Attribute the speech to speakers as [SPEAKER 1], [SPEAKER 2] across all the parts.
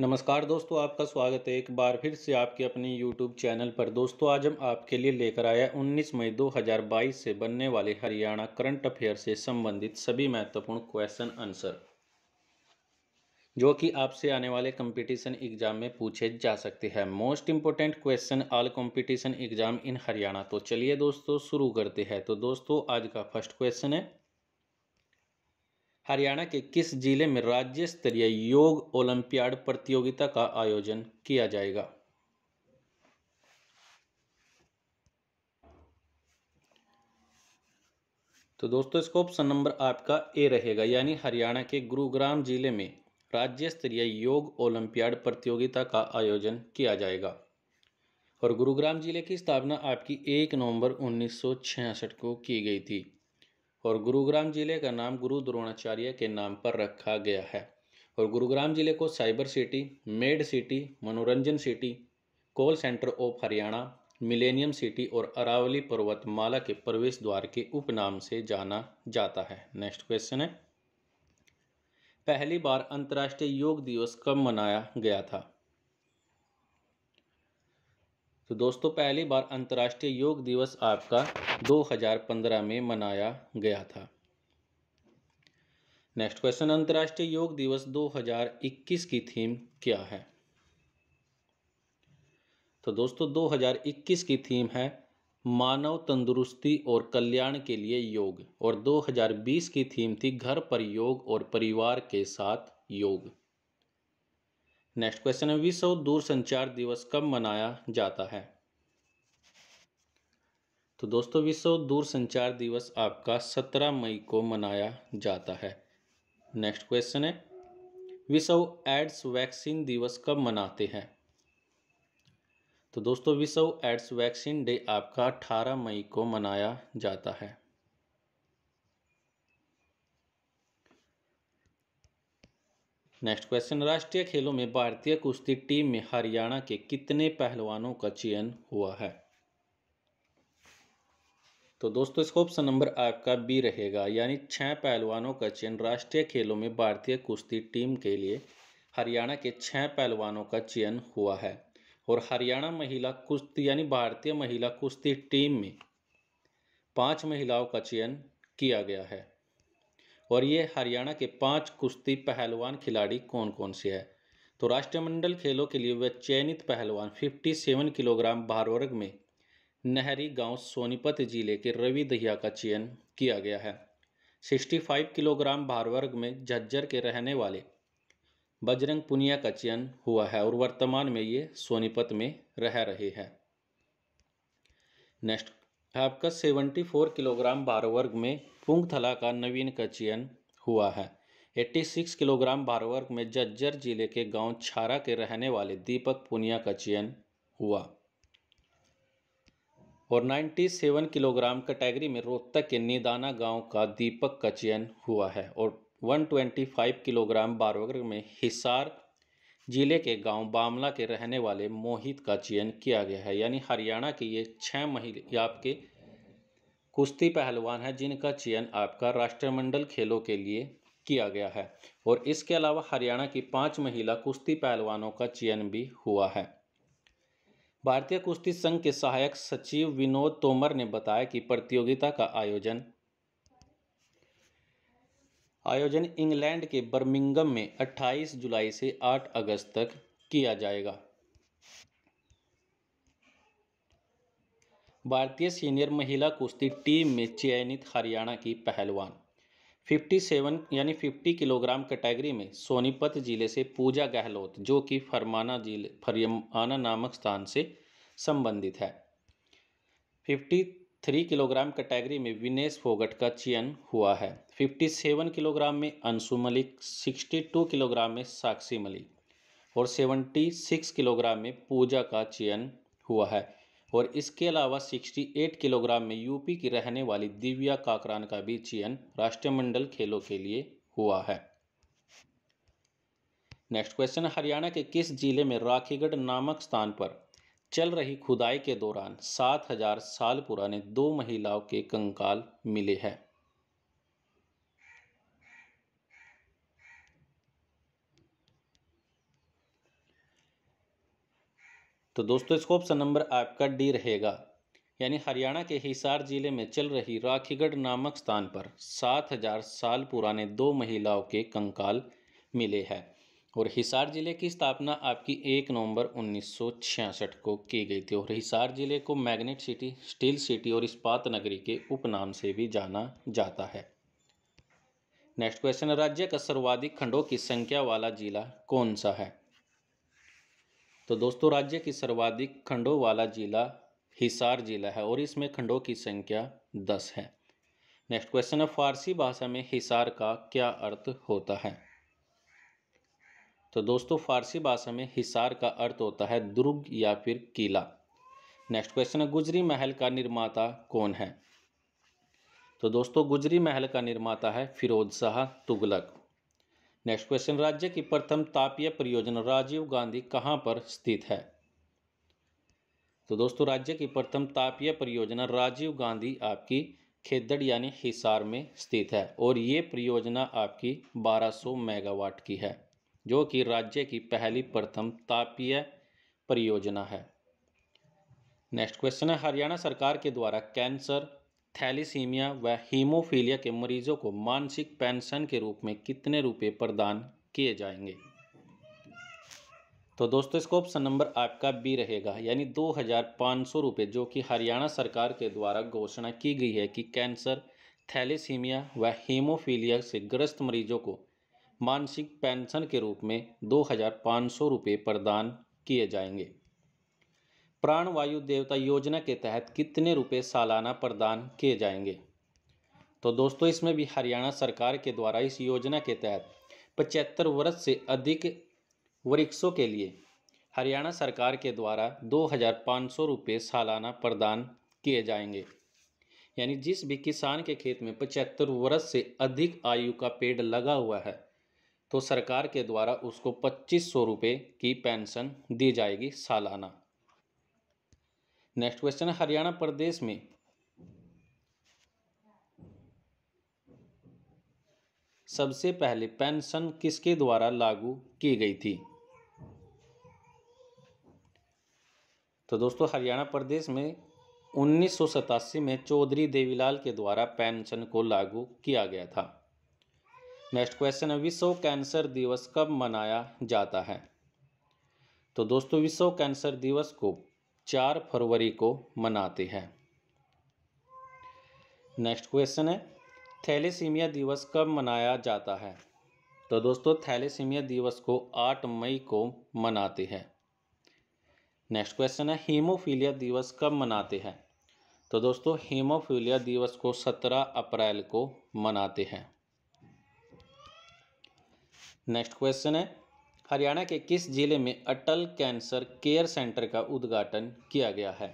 [SPEAKER 1] नमस्कार दोस्तों आपका स्वागत है एक बार फिर से आपके अपने यूट्यूब चैनल पर दोस्तों आज हम आपके लिए लेकर आया 19 मई 2022 से बनने वाले हरियाणा करंट अफेयर से संबंधित सभी महत्वपूर्ण क्वेश्चन आंसर जो कि आपसे आने वाले कंपटीशन एग्जाम में पूछे जा सकते हैं most important question all competition exam in Haryana तो चलिए दोस्तों शुरू करते हैं तो दोस्तों आज का फर्स्ट क्वेश्चन है हरियाणा के किस जिले में राज्य स्तरीय योग ओलंपियाड प्रतियोगिता का आयोजन किया जाएगा तो दोस्तों इसका ऑप्शन नंबर आपका ए रहेगा यानी हरियाणा के गुरुग्राम जिले में राज्य स्तरीय योग ओलंपियाड प्रतियोगिता का आयोजन किया जाएगा और गुरुग्राम जिले की स्थापना आपकी एक नवंबर 1966 को की गई थी और गुरुग्राम जिले का नाम गुरु द्रोणाचार्य के नाम पर रखा गया है और गुरुग्राम जिले को साइबर सिटी मेड सिटी मनोरंजन city call centre of Haryana millennium city और अरावली पर्वतमाला के प्रवेश द्वार के उपनाम से जाना जाता है नेक्स्ट क्वेश्चन है पहली बार अंतर्राष्ट्रीय योग दिवस कब मनाया गया था तो दोस्तों पहली बार अंतर्राष्ट्रीय योग दिवस आपका 2015 में मनाया गया था नेक्स्ट क्वेश्चन अंतर्राष्ट्रीय योग दिवस 2021 की थीम क्या है तो दोस्तों 2021 की थीम है मानव तंदुरुस्ती और कल्याण के लिए योग और 2020 की थीम थी घर पर योग और परिवार के साथ योग नेक्स्ट क्वेश्चन है विश्व दूर संचार दिवस कब मनाया जाता है तो दोस्तों विश्व दूर संचार दिवस आपका 17 मई को मनाया जाता है नेक्स्ट क्वेश्चन है विश्व एड्स वैक्सीन दिवस कब मनाते हैं तो दोस्तों विश्व एड्स वैक्सीन डे आपका 18 मई को मनाया जाता है नेक्स्ट क्वेश्चन राष्ट्रीय खेलों में भारतीय कुश्ती टीम में हरियाणा के कितने पहलवानों का चयन हुआ है तो दोस्तों इसका ऑप्शन नंबर आपका बी रहेगा यानी छह पहलवानों का चयन राष्ट्रीय खेलों में भारतीय कुश्ती टीम के लिए हरियाणा के छह पहलवानों का चयन हुआ है और हरियाणा महिला कुश्ती यानी भारतीय महिला कुश्ती टीम में पांच महिलाओं का चयन किया गया है और ये हरियाणा के पांच कुश्ती पहलवान खिलाड़ी कौन कौन से हैं तो राष्ट्रमंडल खेलों के लिए वह चयनित पहलवान 57 किलोग्राम भार वर्ग में नहरी गांव सोनीपत जिले के रवि दहिया का चयन किया गया है 65 किलोग्राम भार वर्ग में झज्जर के रहने वाले बजरंग पुनिया का चयन हुआ है और वर्तमान में ये सोनीपत में रह रहे हैं नेक्स्ट आपका 74 किलोग्राम भार वर्ग में पुंगथला का नवीन का चयन हुआ है 86 किलोग्राम भार वर्ग में जज्जर जिले के गांव छारा के रहने वाले दीपक पुनिया का चयन हुआ और 97 किलोग्राम कैटेगरी में रोहतक के निदाना गांव का दीपक का चयन हुआ है और 125 किलोग्राम बारवर्ग में हिसार जिले के गांव बामला के रहने वाले मोहित का चयन किया गया है यानी हरियाणा के ये छः महिला आपके कुश्ती पहलवान हैं जिनका चयन आपका राष्ट्रमंडल खेलों के लिए किया गया है और इसके अलावा हरियाणा की पांच महिला कुश्ती पहलवानों का चयन भी हुआ है भारतीय कुश्ती संघ के सहायक सचिव विनोद तोमर ने बताया कि प्रतियोगिता का आयोजन आयोजन इंग्लैंड के बर्मिंगम में 28 जुलाई से 8 अगस्त तक किया जाएगा भारतीय सीनियर महिला कुश्ती टीम में चयनित हरियाणा की पहलवान 57 यानी 50 किलोग्राम कैटेगरी में सोनीपत जिले से पूजा गहलोत जो कि फरमाना जिले फरमाना नामक स्थान से संबंधित है 53 किलोग्राम कैटेगरी में विनेश फोगट का चयन हुआ है 57 किलोग्राम में अंशु मलिक 62 किलोग्राम में साक्षी मलिक और 76 किलोग्राम में पूजा का चयन हुआ है और इसके अलावा 68 किलोग्राम में यूपी की रहने वाली दिव्या काकरान का भी चयन राष्ट्रमंडल खेलों के लिए हुआ है नेक्स्ट क्वेश्चन हरियाणा के किस जिले में राखीगढ़ नामक स्थान पर चल रही खुदाई के दौरान 7000 साल पुराने दो महिलाओं के कंकाल मिले हैं तो दोस्तों इसको ऑप्शन नंबर आपका डी रहेगा यानी हरियाणा के हिसार जिले में चल रही राखीगढ़ नामक स्थान पर 7000 साल पुराने दो महिलाओं के कंकाल मिले हैं और हिसार जिले की स्थापना आपकी एक नवंबर 1966 को की गई थी और हिसार जिले को मैग्नेट सिटी स्टील सिटी और इस्पात नगरी के उपनाम से भी जाना जाता है नेक्स्ट क्वेश्चन राज्य का सर्वाधिक खंडों की संख्या वाला जिला कौन सा है तो दोस्तों राज्य की सर्वाधिक खंडों वाला जिला हिसार जिला है और इसमें खंडों की संख्या दस है नेक्स्ट क्वेश्चन है फारसी भाषा में हिसार का क्या अर्थ होता है तो दोस्तों फारसी भाषा में हिसार का अर्थ होता है दुर्ग या फिर किला नेक्स्ट क्वेश्चन है गुजरी महल का निर्माता कौन है तो दोस्तों गुजरी महल का निर्माता है फिरोज शाह तुगलक नेक्स्ट क्वेश्चन राज्य की प्रथम तापीय परियोजना राजीव गांधी कहाँ पर स्थित है तो दोस्तों राज्य की प्रथम तापीय परियोजना राजीव गांधी आपकी खेदड़ यानी हिसार में स्थित है और ये परियोजना आपकी 1200 मेगावाट की है जो कि राज्य की पहली प्रथम तापीय परियोजना है नेक्स्ट क्वेश्चन है हरियाणा सरकार के द्वारा कैंसर थैलीसीमिया व हीमोफीलिया के मरीजों को मानसिक पेंशन के रूप में कितने रुपये प्रदान किए जाएंगे तो दोस्तों इसका ऑप्शन नंबर आपका बी रहेगा यानी दो हज़ार पाँच सौ रुपये जो कि हरियाणा सरकार के द्वारा घोषणा की गई है कि कैंसर थैलीसीमिया व हीमोफीलिया से ग्रस्त मरीजों को मानसिक पेंशन के रूप में दो हज़ार पाँच सौ रुपये प्रदान किए जाएंगे प्राण वायु देवता योजना के तहत कितने रुपए सालाना प्रदान किए जाएंगे तो दोस्तों इसमें भी हरियाणा सरकार के द्वारा इस योजना के तहत पचहत्तर वर्ष से अधिक वृक्षों के लिए हरियाणा सरकार के द्वारा दो हज़ार पाँच सौ रुपये सालाना प्रदान किए जाएंगे यानी जिस भी किसान के खेत में पचहत्तर वर्ष से अधिक आयु का पेड़ लगा हुआ है तो सरकार के द्वारा उसको पच्चीस सौ रुपये की पेंशन दी जाएगी सालाना नेक्स्ट क्वेश्चन है हरियाणा प्रदेश में सबसे पहले पेंशन किसके द्वारा लागू की गई थी तो दोस्तों हरियाणा प्रदेश में उन्नीस में चौधरी देवीलाल के द्वारा पेंशन को लागू किया गया था नेक्स्ट क्वेश्चन है विश्व कैंसर दिवस कब मनाया जाता है तो दोस्तों विश्व कैंसर दिवस को चार फरवरी को मनाते हैं नेक्स्ट क्वेश्चन है थैलेसीमिया दिवस कब मनाया जाता है तो दोस्तों थैलेसीमिया दिवस को आठ मई को मनाते हैं नेक्स्ट क्वेश्चन है हीमोफीलिया दिवस कब मनाते हैं तो दोस्तों हीमोफीलिया दिवस को 17 अप्रैल को मनाते हैं नेक्स्ट क्वेश्चन है हरियाणा के किस जिले में अटल कैंसर केयर सेंटर का उद्घाटन किया गया है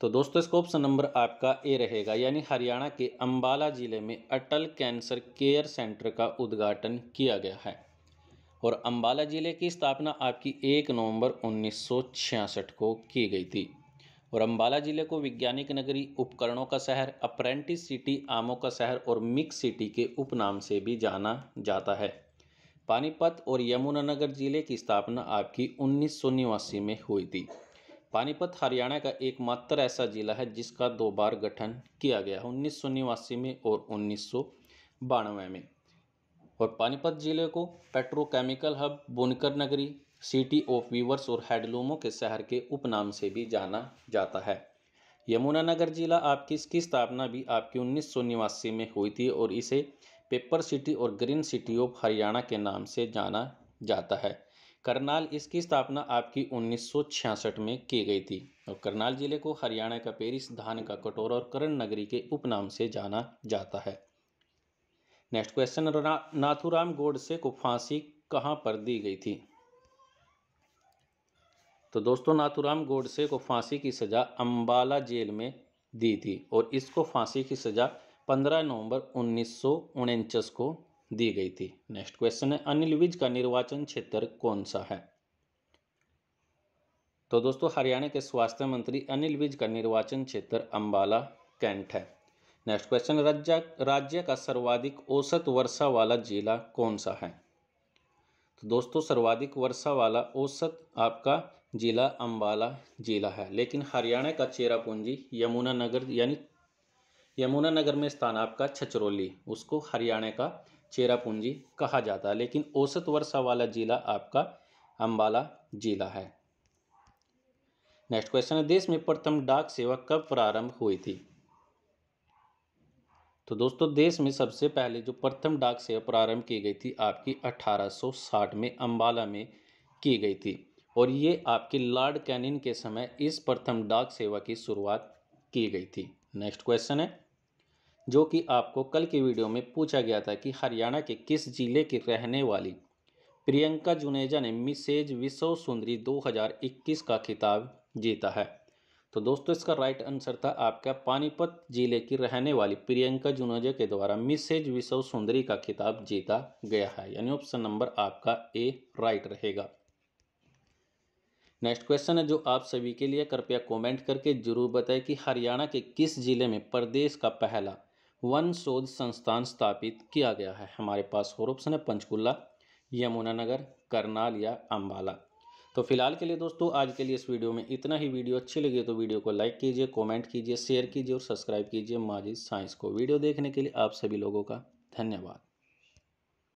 [SPEAKER 1] तो दोस्तों इसका ऑप्शन नंबर आपका ए रहेगा यानी हरियाणा के अंबाला जिले में अटल कैंसर केयर सेंटर का उद्घाटन किया गया है और अंबाला जिले की स्थापना आपकी एक नवंबर 1966 को की गई थी और अंबाला जिले को वैज्ञानिक नगरी उपकरणों का शहर अप्रेंटिस सिटी आमों का शहर और मिक्स सिटी के उपनाम से भी जाना जाता है पानीपत और यमुनानगर जिले की स्थापना आपकी उन्नीस में हुई थी पानीपत हरियाणा का एकमात्र ऐसा जिला है जिसका दो बार गठन किया गया है उन्नीस में और उन्नीस में और पानीपत जिले को पेट्रोकेमिकल हब बुनकर नगरी सिटी ऑफ वीवर्स और हैडलूमों के शहर के उपनाम से भी जाना जाता है यमुनानगर जिला आपकी इसकी स्थापना भी आपकी उन्नीस में हुई थी और इसे पेपर सिटी और ग्रीन सिटी ऑफ हरियाणा के नाम से जाना जाता है करनाल इसकी स्थापना आपकी 1966 में की गई थी और करनाल जिले को हरियाणा का पेरिस धान का कटोरा और करण नगरी के उपनाम से जाना जाता है नेक्स्ट क्वेश्चन नाथुराम गोडसे को फांसी कहाँ पर दी गई थी तो दोस्तों नाथुराम गोडसे को फांसी की सज़ा अंबाला जेल में दी थी और इसको फांसी की सज़ा पंद्रह नवंबर उन्नीस को दी गई थी नेक्स्ट क्वेश्चन है अनिल विज का निर्वाचन क्षेत्र कौन सा है तो दोस्तों हरियाणा के स्वास्थ्य मंत्री अनिल विज का निर्वाचन क्षेत्र अंबाला कैंट है नेक्स्ट क्वेश्चन राज्य राज्य का सर्वाधिक औसत वर्षा वाला जिला कौन सा है तो दोस्तों सर्वाधिक वर्षा वाला औसत आपका जिला अम्बाला जिला है लेकिन हरियाणा का चेरापूंजी यमुनानगर यानी यमुनानगर में स्थान आपका छचरौली उसको हरियाणा का चेरापूंजी कहा जाता है लेकिन औसत वर्षा वाला जिला आपका अम्बाला जिला है नेक्स्ट क्वेश्चन है देश में प्रथम डाक सेवा कब प्रारंभ हुई थी तो दोस्तों देश में सबसे पहले जो प्रथम डाक सेवा प्रारंभ की गई थी आपकी 1860 में अंबाला में की गई थी और ये आपकी लॉर्ड कैनिन के समय इस प्रथम डाक सेवा की शुरुआत की गई थी नेक्स्ट क्वेश्चन है जो कि आपको कल की वीडियो में पूछा गया था कि हरियाणा के किस जिले की रहने वाली प्रियंका जुनेजा ने मिसेज विश्व सुंदरी 2021 का खिताब जीता है तो दोस्तों इसका राइट आंसर था आपका पानीपत जिले की रहने वाली प्रियंका जुनेजा के द्वारा मिसेज विश्व सुंदरी का खिताब जीता गया है यानी ऑप्शन नंबर आपका ए राइट रहेगा नेक्स्ट क्वेश्चन है जो आप सभी के लिए कृपया कमेंट करके जरूर बताएं कि हरियाणा के किस जिले में प्रदेश का पहला वन शोध संस्थान स्थापित किया गया है हमारे पास और ऑप्शन है पंचकुला यमुनानगर करनाल या अम्बाला तो फिलहाल के लिए दोस्तों आज के लिए इस वीडियो में इतना ही वीडियो अच्छी लगी तो वीडियो को लाइक कीजिए कमेंट कीजिए शेयर कीजिए और सब्सक्राइब कीजिए माजी साइंस को वीडियो देखने के लिए आप सभी लोगों का धन्यवाद